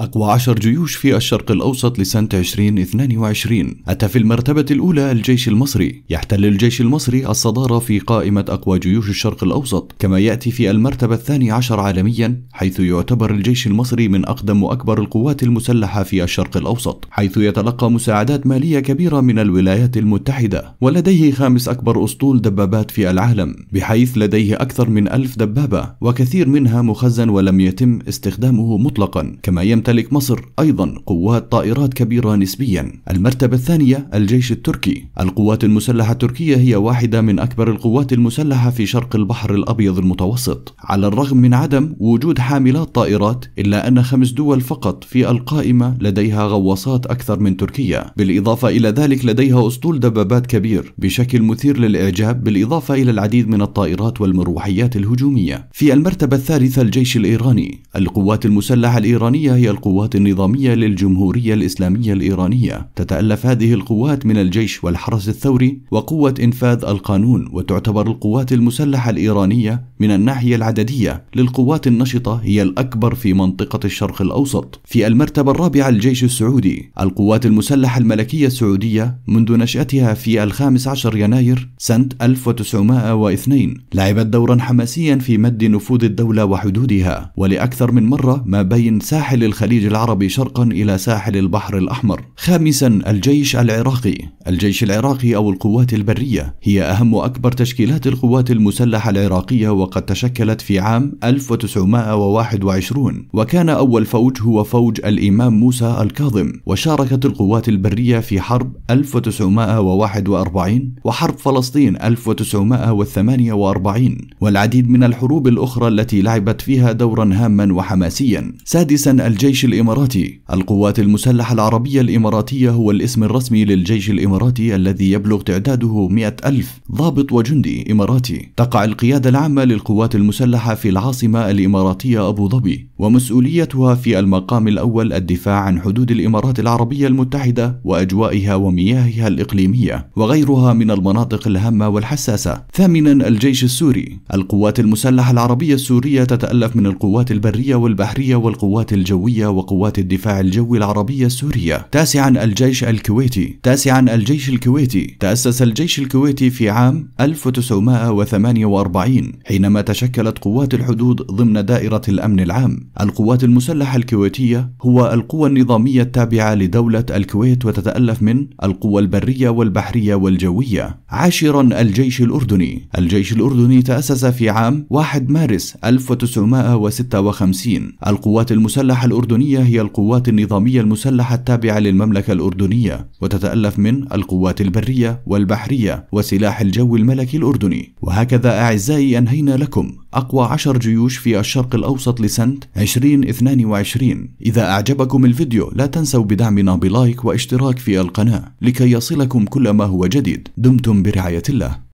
أقوى عشر جيوش في الشرق الأوسط لسنة 2022 أتى في المرتبة الأولى الجيش المصري يحتل الجيش المصري الصدارة في قائمة أقوى جيوش الشرق الأوسط كما يأتي في المرتبة الثاني عشر عالميا حيث يعتبر الجيش المصري من أقدم وأكبر القوات المسلحة في الشرق الأوسط حيث يتلقى مساعدات مالية كبيرة من الولايات المتحدة ولديه خامس أكبر أسطول دبابات في العالم بحيث لديه أكثر من ألف دبابة وكثير منها مخزن ولم يتم استخدامه مطلقا كما يمتلك تمتلك مصر أيضا قوات طائرات كبيرة نسبيا المرتبة الثانية الجيش التركي القوات المسلحة التركية هي واحدة من أكبر القوات المسلحة في شرق البحر الأبيض المتوسط على الرغم من عدم وجود حاملات طائرات إلا أن خمس دول فقط في القائمة لديها غواصات أكثر من تركيا بالإضافة إلى ذلك لديها أسطول دبابات كبير بشكل مثير للإعجاب بالإضافة إلى العديد من الطائرات والمروحيات الهجومية في المرتبة الثالثة الجيش الإيراني القوات المسلحة الإيرانية هي القوات النظامية للجمهورية الإسلامية الإيرانية تتألف هذه القوات من الجيش والحرس الثوري وقوة إنفاذ القانون وتعتبر القوات المسلحة الإيرانية من الناحية العددية للقوات النشطة هي الأكبر في منطقة الشرق الأوسط في المرتبة الرابعة الجيش السعودي القوات المسلحة الملكية السعودية منذ نشأتها في الخامس عشر يناير سنة 1902 لعبت دورا حماسيا في مد نفوذ الدولة وحدودها ولأكثر من مرة ما بين ساحل الخ الخليج العربي شرقا إلى ساحل البحر الأحمر. خامسا الجيش العراقي. الجيش العراقي أو القوات البرية هي أهم وأكبر تشكيلات القوات المسلحة العراقية وقد تشكلت في عام 1921 وكان أول فوج هو فوج الإمام موسى الكاظم وشاركت القوات البرية في حرب 1941 وحرب فلسطين 1948 والعديد من الحروب الأخرى التي لعبت فيها دورا هاما وحماسيا. سادسا الجيش الجيش الاماراتي القوات المسلحه العربيه الاماراتيه هو الاسم الرسمي للجيش الاماراتي الذي يبلغ تعداده 100 ألف ضابط وجندي اماراتي تقع القياده العامه للقوات المسلحه في العاصمه الاماراتيه ابو ظبي ومسؤوليتها في المقام الاول الدفاع عن حدود الامارات العربيه المتحده واجوائها ومياهها الاقليميه وغيرها من المناطق الهامه والحساسه. ثامنا الجيش السوري القوات المسلحه العربيه السوريه تتالف من القوات البريه والبحريه والقوات الجويه وقوات الدفاع الجوي العربيه السوريه. تاسعا الجيش الكويتي تاسعا الجيش الكويتي تاسس الجيش الكويتي في عام 1948 حينما تشكلت قوات الحدود ضمن دائره الامن العام القوات المسلحة الكويتية هو القوة النظامية التابعة لدولة الكويت وتتألف من القوى البرية والبحرية والجوية. عاشرا الجيش الأردني. الجيش الأردني تأسس في عام 1 مارس 1956. القوات المسلحة الأردنية هي القوات النظامية المسلحة التابعة للمملكة الأردنية وتتألف من القوات البرية والبحرية وسلاح الجو الملكي الأردني. وهكذا أعزائي أنهينا لكم أقوى عشر جيوش في الشرق الأوسط لسنة 2022 إذا أعجبكم الفيديو لا تنسوا بدعمنا بلايك واشتراك في القناة لكي يصلكم كل ما هو جديد دمتم برعاية الله